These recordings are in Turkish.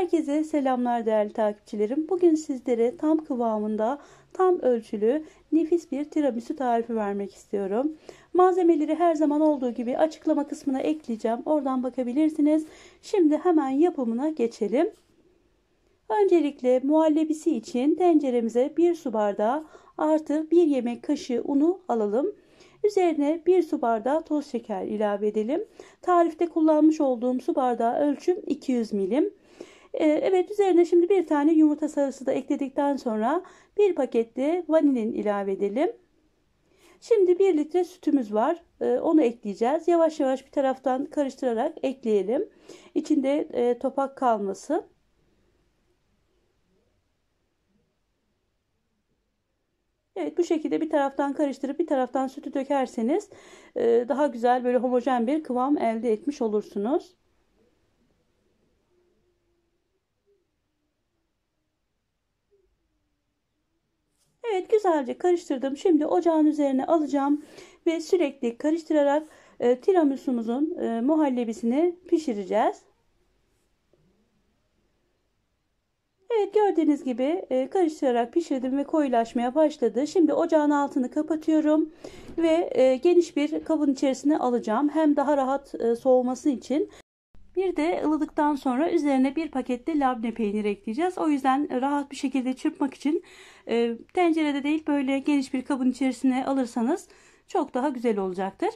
Herkese selamlar değerli takipçilerim. Bugün sizlere tam kıvamında, tam ölçülü, nefis bir tiramisu tarifi vermek istiyorum. Malzemeleri her zaman olduğu gibi açıklama kısmına ekleyeceğim. Oradan bakabilirsiniz. Şimdi hemen yapımına geçelim. Öncelikle muhallebisi için tenceremize 1 su bardağı artı 1 yemek kaşığı unu alalım. Üzerine 1 su bardağı toz şeker ilave edelim. Tarifte kullanmış olduğum su bardağı ölçüm 200 milim. Ee, evet üzerine şimdi bir tane yumurta sarısı da ekledikten sonra bir pakette vanilin ilave edelim. Şimdi 1 litre sütümüz var. Ee, onu ekleyeceğiz. Yavaş yavaş bir taraftan karıştırarak ekleyelim. İçinde e, topak kalması. Evet bu şekilde bir taraftan karıştırıp bir taraftan sütü dökerseniz e, daha güzel böyle homojen bir kıvam elde etmiş olursunuz. Evet güzelce karıştırdım. Şimdi ocağın üzerine alacağım ve sürekli karıştırarak e, tiramisu'muzun e, muhallebisini pişireceğiz. Evet gördüğünüz gibi e, karıştırarak pişirdim ve koyulaşmaya başladı. Şimdi ocağın altını kapatıyorum ve e, geniş bir kabın içerisine alacağım. Hem daha rahat e, soğuması için bir de ılıdıktan sonra üzerine bir pakette labne peyniri ekleyeceğiz. O yüzden rahat bir şekilde çırpmak için e, tencerede değil böyle geniş bir kabın içerisine alırsanız çok daha güzel olacaktır.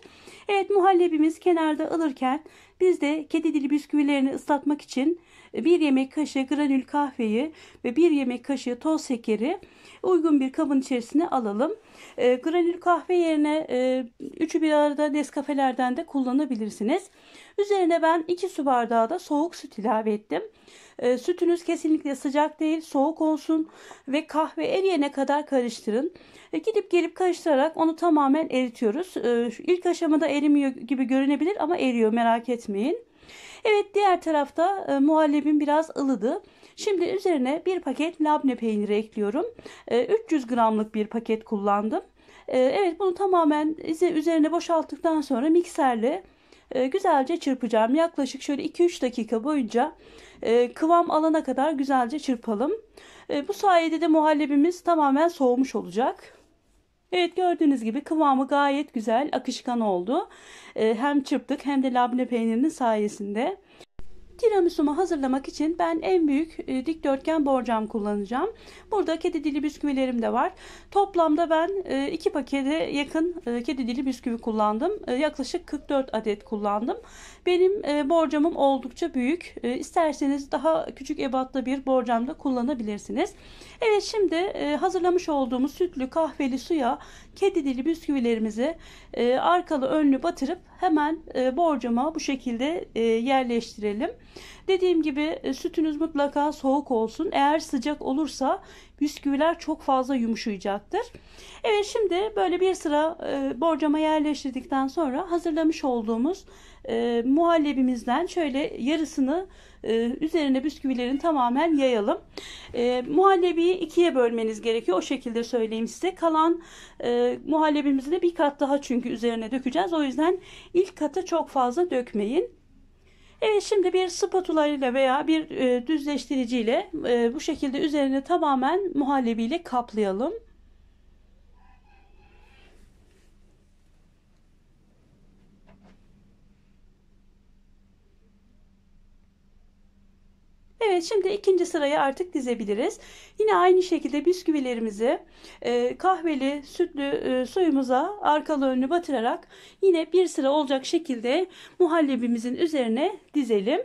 Evet muhallebimiz kenarda alırken biz de kedi dili bisküvilerini ıslatmak için 1 yemek kaşığı granül kahveyi ve 1 yemek kaşığı toz şekeri uygun bir kabın içerisine alalım. E, granül kahve yerine e, üçü bir arada Nescafe'lerden de kullanabilirsiniz. Üzerine ben 2 su bardağı da soğuk süt ilave ettim. E, sütünüz kesinlikle sıcak değil, soğuk olsun ve kahve eriyene kadar karıştırın. E, gidip gelip karıştırarak onu tamamen eritiyoruz. E, ilk aşamada erimiyor gibi görünebilir ama eriyor merak etmeyin. Evet diğer tarafta e, muhallebim biraz ılıdı. Şimdi üzerine bir paket labne peyniri ekliyorum. E, 300 gramlık bir paket kullandım. E, evet bunu tamamen üzerine boşalttıktan sonra mikserle e, güzelce çırpacağım. Yaklaşık şöyle 2-3 dakika boyunca e, kıvam alana kadar güzelce çırpalım. E, bu sayede de muhallebimiz tamamen soğumuş olacak. Evet gördüğünüz gibi kıvamı gayet güzel akışkan oldu. Ee, hem çırptık hem de labne peynirinin sayesinde. Tiramisu'mu hazırlamak için ben en büyük e, dikdörtgen borcam kullanacağım. Burada kedi dili bisküvilerim de var. Toplamda ben e, iki pakete yakın e, kedi dili bisküvi kullandım. E, yaklaşık 44 adet kullandım. Benim e, borcamım oldukça büyük. E, isterseniz daha küçük ebatlı bir borcam da kullanabilirsiniz. Evet şimdi e, hazırlamış olduğumuz sütlü kahveli suya kedi dili bisküvilerimizi e, arkalı önlü batırıp hemen e, borcama bu şekilde e, yerleştirelim. Dediğim gibi e, sütünüz mutlaka soğuk olsun. Eğer sıcak olursa bisküviler çok fazla yumuşayacaktır. Evet şimdi böyle bir sıra e, borcama yerleştirdikten sonra hazırlamış olduğumuz e, muhallebimizden şöyle yarısını e, üzerine bisküvilerin tamamen yayalım. E, muhallebiyi ikiye bölmeniz gerekiyor. O şekilde söyleyeyim size. Kalan e, muhallebimizi de bir kat daha çünkü üzerine dökeceğiz. O yüzden ilk kata çok fazla dökmeyin. Evet şimdi bir spatula ile veya bir e, düzleştiriciyle e, bu şekilde üzerine tamamen muhallebiyle kaplayalım. Evet şimdi ikinci sırayı artık dizebiliriz. Yine aynı şekilde bisküvilerimizi e, kahveli sütlü e, suyumuza arkalı önlü batırarak yine bir sıra olacak şekilde muhallebimizin üzerine dizelim.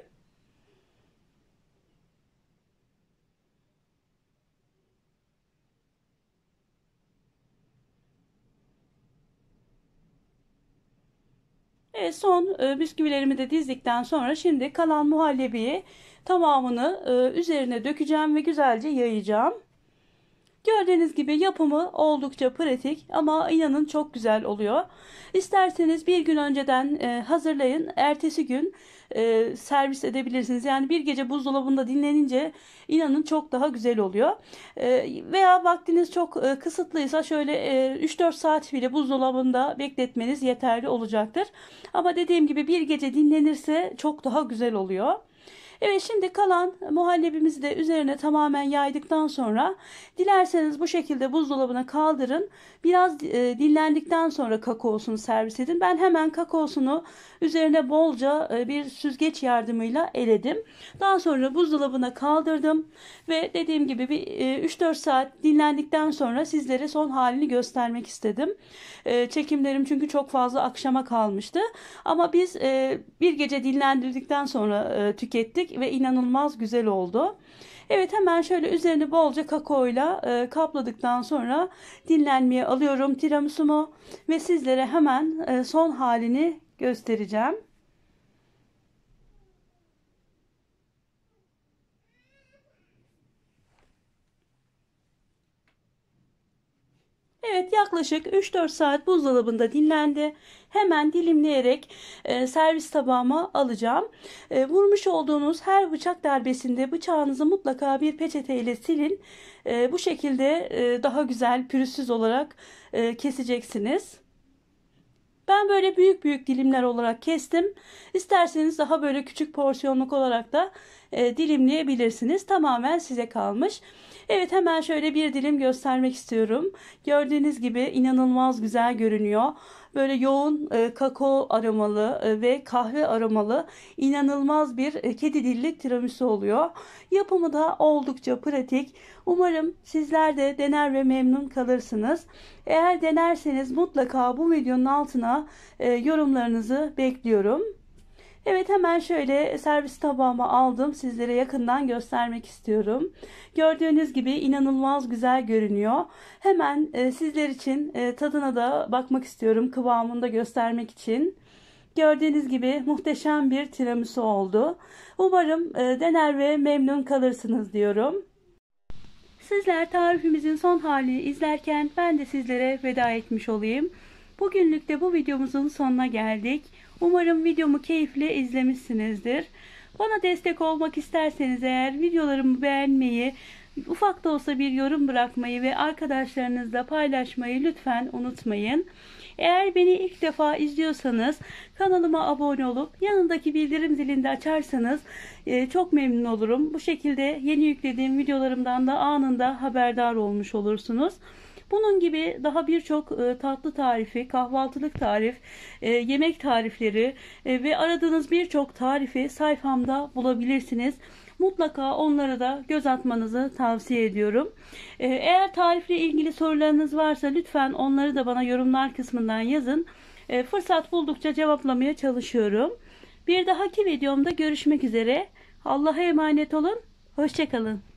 Evet son e, bisküvilerimi de dizdikten sonra şimdi kalan muhallebiyi Tamamını e, üzerine dökeceğim ve güzelce yayacağım. Gördüğünüz gibi yapımı oldukça pratik ama inanın çok güzel oluyor. İsterseniz bir gün önceden e, hazırlayın. Ertesi gün e, servis edebilirsiniz. Yani bir gece buzdolabında dinlenince inanın çok daha güzel oluyor. E, veya vaktiniz çok kısıtlıysa şöyle 3-4 saat bile buzdolabında bekletmeniz yeterli olacaktır. Ama dediğim gibi bir gece dinlenirse çok daha güzel oluyor. Evet şimdi kalan muhallebimizi de üzerine tamamen yaydıktan sonra dilerseniz bu şekilde buzdolabına kaldırın. Biraz e, dinlendikten sonra kakaosunu servis edin. Ben hemen kakaosunu üzerine bolca e, bir süzgeç yardımıyla eledim. Daha sonra buzdolabına kaldırdım ve dediğim gibi bir e, 3-4 saat dinlendikten sonra sizlere son halini göstermek istedim. E, çekimlerim çünkü çok fazla akşama kalmıştı. Ama biz e, bir gece dinlendirdikten sonra e, tükettik kestik ve inanılmaz güzel oldu. Evet hemen şöyle üzerini bolca kakaoyla e, kapladıktan sonra dinlenmeye alıyorum tiramisumu ve sizlere hemen e, son halini göstereceğim. Evet yaklaşık 3-4 saat buzdolabında dinlendi. Hemen dilimleyerek e, servis tabağıma alacağım. E, vurmuş olduğunuz her bıçak darbesinde bıçağınızı mutlaka bir peçeteyle silin. E, bu şekilde e, daha güzel pürüzsüz olarak e, keseceksiniz. Ben böyle büyük büyük dilimler olarak kestim. İsterseniz daha böyle küçük porsiyonluk olarak da e, dilimleyebilirsiniz. Tamamen size kalmış. Evet hemen şöyle bir dilim göstermek istiyorum. Gördüğünüz gibi inanılmaz güzel görünüyor. Böyle yoğun e, kakao aromalı e, ve kahve aromalı inanılmaz bir e, kedi dilli tiramisu oluyor. Yapımı da oldukça pratik. Umarım sizler de dener ve memnun kalırsınız. Eğer denerseniz mutlaka bu videonun altına e, yorumlarınızı bekliyorum. Evet hemen şöyle servis tabağıma aldım. Sizlere yakından göstermek istiyorum. Gördüğünüz gibi inanılmaz güzel görünüyor. Hemen e, sizler için e, tadına da bakmak istiyorum kıvamında göstermek için. Gördüğünüz gibi muhteşem bir tiramisu oldu. Umarım e, dener ve memnun kalırsınız diyorum. Sizler tarifimizin son halini izlerken ben de sizlere veda etmiş olayım. Bugünlük de bu videomuzun sonuna geldik. Umarım videomu keyifle izlemişsinizdir. Bana destek olmak isterseniz eğer videolarımı beğenmeyi, ufak da olsa bir yorum bırakmayı ve arkadaşlarınızla paylaşmayı lütfen unutmayın. Eğer beni ilk defa izliyorsanız kanalıma abone olup yanındaki bildirim zilini açarsanız e, çok memnun olurum. Bu şekilde yeni yüklediğim videolarımdan da anında haberdar olmuş olursunuz. Bunun gibi daha birçok e, tatlı tarifi, kahvaltılık tarif, e, yemek tarifleri e, ve aradığınız birçok tarifi sayfamda bulabilirsiniz mutlaka onlara da göz atmanızı tavsiye ediyorum. Eğer tarifle ilgili sorularınız varsa lütfen onları da bana yorumlar kısmından yazın. Fırsat buldukça cevaplamaya çalışıyorum. Bir dahaki videomda görüşmek üzere. Allah'a emanet olun. Hoşçakalın.